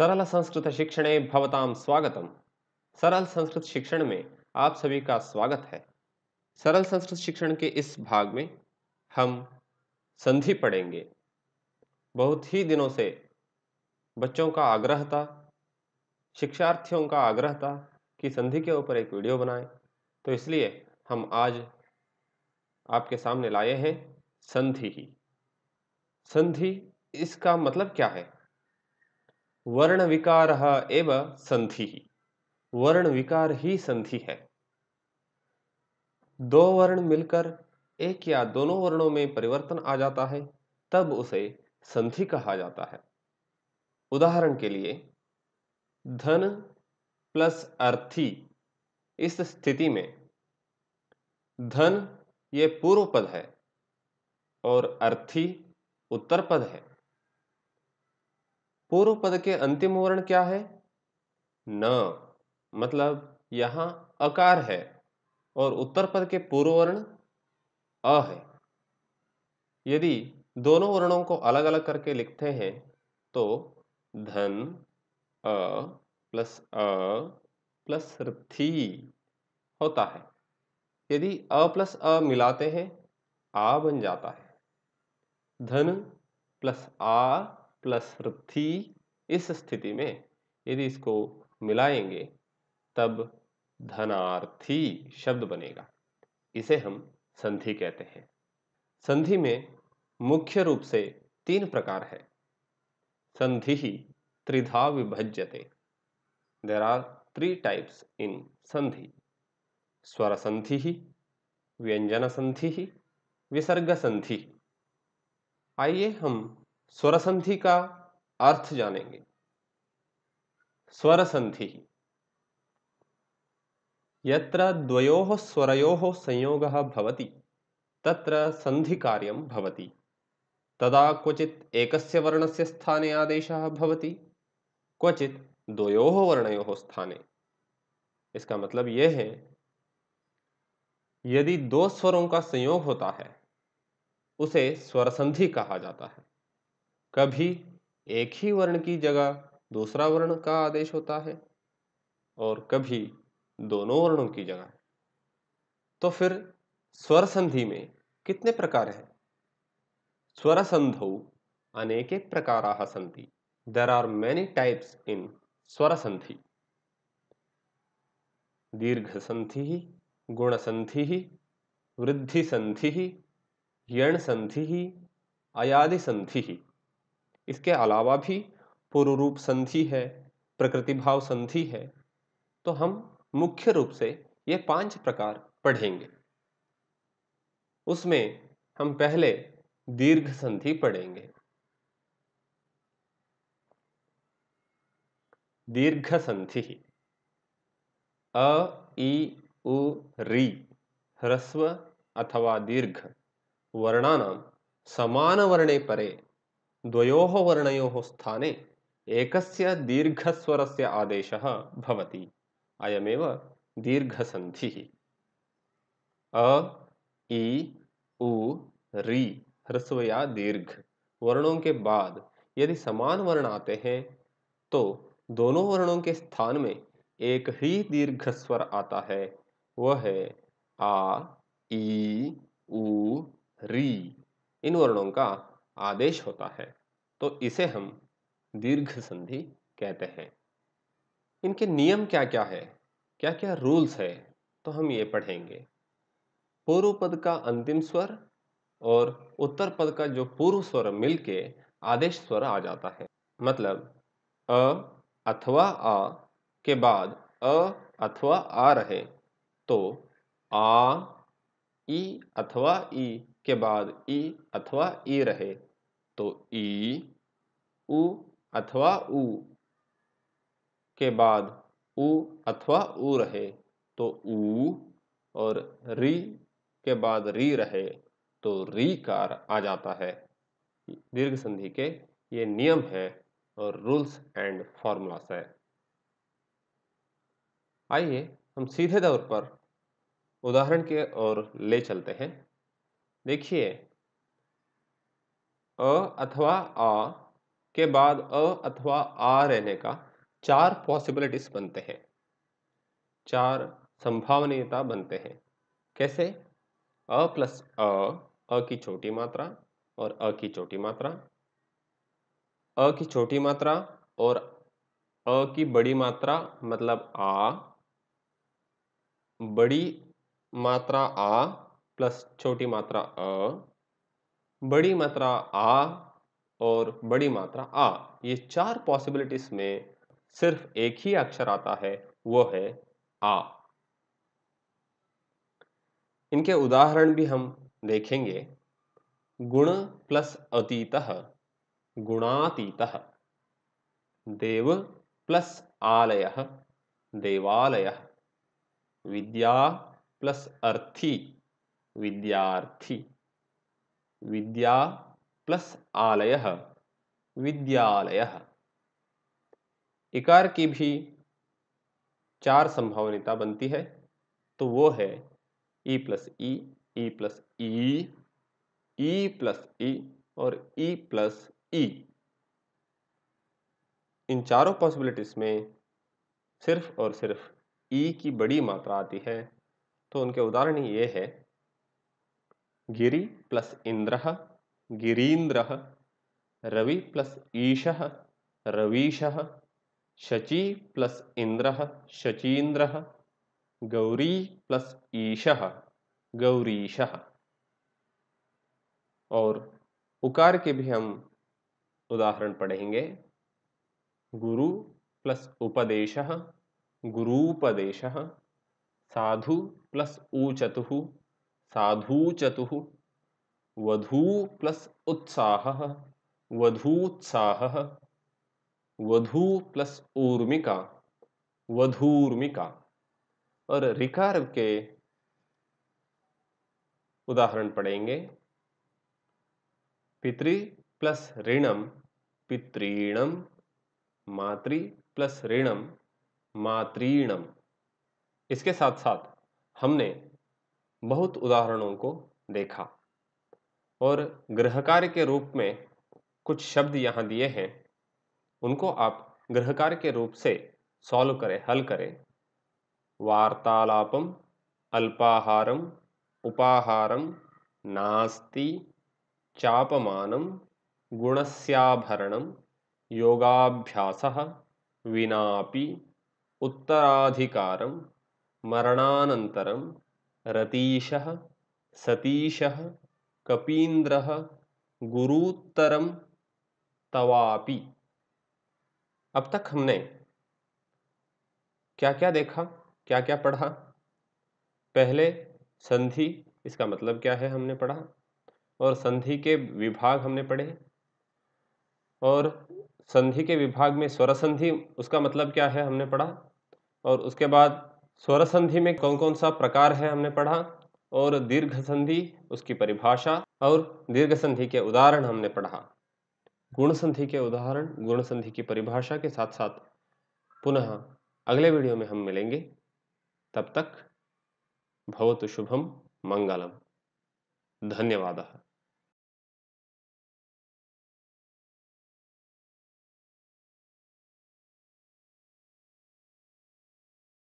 सरल संस्कृत शिक्षण भवताम स्वागतम सरल संस्कृत शिक्षण में आप सभी का स्वागत है सरल संस्कृत शिक्षण के इस भाग में हम संधि पढ़ेंगे बहुत ही दिनों से बच्चों का आग्रह था शिक्षार्थियों का आग्रह था कि संधि के ऊपर एक वीडियो बनाएं तो इसलिए हम आज आपके सामने लाए हैं संधि ही संधि इसका मतलब क्या है वर्ण विकार एवं संधि ही वर्ण विकार ही संधि है दो वर्ण मिलकर एक या दोनों वर्णों में परिवर्तन आ जाता है तब उसे संधि कहा जाता है उदाहरण के लिए धन प्लस अर्थी इस स्थिति में धन ये पूर्व पद है और अर्थी उत्तर पद है पूर्व पद के अंतिम वर्ण क्या है न मतलब यहाँ अकार है और उत्तर पद के पूर्व वर्ण अ है यदि दोनों वर्णों को अलग अलग करके लिखते हैं तो धन अ प्लस अ प्लस थी होता है यदि अ प्लस अ मिलाते हैं आ बन जाता है धन प्लस आ प्लस थी इस स्थिति में यदि इसको मिलाएंगे तब धनार्थी शब्द बनेगा इसे हम संधि कहते हैं संधि में मुख्य रूप से तीन प्रकार है संधि ही त्रिधा विभज्यते there are three types in संधि स्वर संधि ही व्यंजन संधि ही विसर्ग संधि आइए हम स्वरसंधि का अर्थ जानेंगे स्वरसंधि यत्र द्वयोः स्वरयोः संयोगः भवति तत्र सन्धिकार्यं भवति तदा क्वचित् एकस्य वर्णस्य स्थाने आदेशः भवति क्वचित् द्वयोः वर्णयोः स्थाने इसका मतलब यह है यदि दो स्वरों का संयोग होता है उसे स्वरसंधि कहा जाता है कभी एक ही वर्ण की जगह दूसरा वर्ण का आदेश होता है और कभी दोनों वर्णों की जगह तो फिर स्वर संधि में कितने प्रकार हैं स्वर संधौ अनेक प्रकार संधि there are many types in स्वर संधि दीर्घ संधि गुण संधि वृद्धि संधि यण संधि अयादि संधि इसके अलावा भी पूर्व रूप संधि है प्रकृति भाव संधि है तो हम मुख्य रूप से ये पांच प्रकार पढ़ेंगे उसमें हम पहले दीर्घ संधि पढ़ेंगे दीर्घ संधि अ ई उ री ह्रस्व अथवा दीर्घ समान वर्णे परे द्वयो वर्णयो स्थाने एकस्य दीर्घस्वरस्य आदेशः भवति अयमेव दीर्घसन्धिः अ ई उ री ह्रस्व या दीर्घ वर्णों के बाद यदि समान वर्ण आते हैं तो दोनों वर्णों के स्थान में एक ही दीर्घ स्वर आता है वह है आ ई री इन वर्णों का आदेश होता है तो इसे हम दीर्घ संधि कहते हैं इनके नियम क्या क्या है क्या क्या रूल्स है तो हम ये पढ़ेंगे पूर्व पद का अंतिम स्वर और उत्तर पद का जो पूर्व स्वर मिलके आदेश स्वर आ जाता है मतलब अ अथवा आ के बाद अ अथवा आ रहे तो आ ई अथवा ई के बाद ई अथवा ई रहे तो ई उ अथवा ऊ के बाद उ अथवा ऊ रहे तो ऊ और री के बाद री रहे तो री कार आ जाता है दीर्घ संधि के ये नियम है और रूल्स एंड फॉर्मूलास है आइए हम सीधे तौर पर उदाहरण के और ले चलते हैं देखिए अ अथवा आ के बाद अ अथवा आ रहने का चार पॉसिबिलिटीज बनते हैं चार संभावनीयता बनते हैं कैसे अ प्लस अ अ की छोटी मात्रा और अ की छोटी मात्रा अ की छोटी मात्रा और अ की बड़ी मात्रा मतलब आ बड़ी मात्रा आ प्लस छोटी मात्रा अ बड़ी मात्रा आ और बड़ी मात्रा आ ये चार पॉसिबिलिटीज में सिर्फ एक ही अक्षर आता है वो है आ इनके उदाहरण भी हम देखेंगे गुण प्लस अतीत गुणातीत देव प्लस आलय देवालय विद्या प्लस अर्थी विद्यार्थी विद्या प्लस आलय विद्यालय इकार की भी चार संभावनीता बनती है तो वो है ई प्लस ई ई प्लस ई ई प्लस ई और ई प्लस ई इन चारों पॉसिबिलिटीज में सिर्फ और सिर्फ ई e की बड़ी मात्रा आती है तो उनके उदाहरण ये है गिरी प्लस इंद्र गिरीन्द्रः रवि प्लस ईश रवीश शची प्लस इंद्र शचींद्र गौरी प्लस ईश गौरीश और उकार के भी हम उदाहरण पढ़ेंगे गुरु प्लस उपदेश गुरूपदेश साधु प्लस ऊचतु साधु चतु वधू प्लस उत्साह वधूत्साह वधू प्लस ऊर्मिका वधूर्मिका और रिकार के उदाहरण पढ़ेंगे पितृ प्लस ऋणम पितृणम मातृ प्लस ऋणम मातृणम इसके साथ साथ हमने बहुत उदाहरणों को देखा और गृह कार्य के रूप में कुछ शब्द यहाँ दिए हैं उनको आप गृह कार्य के रूप से सॉल्व करें हल करें वार्तालापम अल्पाहारम उपाहारम नास्ति चापमानम गुणस्याभरणम योगाभ्यास विनापी उत्तराधिकारम मरणानंतरम रतीशः सतीशः कपीन्द्रः गुरूत्तरम तवापि अब तक हमने क्या क्या देखा क्या क्या पढ़ा पहले संधि इसका मतलब क्या है हमने पढ़ा और संधि के विभाग हमने पढ़े और संधि के विभाग में स्वर संधि उसका मतलब क्या है हमने पढ़ा और उसके बाद स्वर संधि में कौन कौन सा प्रकार है हमने पढ़ा और दीर्घ संधि उसकी परिभाषा और दीर्घ संधि के उदाहरण हमने पढ़ा गुण संधि के उदाहरण गुण संधि की परिभाषा के साथ साथ पुनः अगले वीडियो में हम मिलेंगे तब तक भवतु शुभम मंगलम धन्यवाद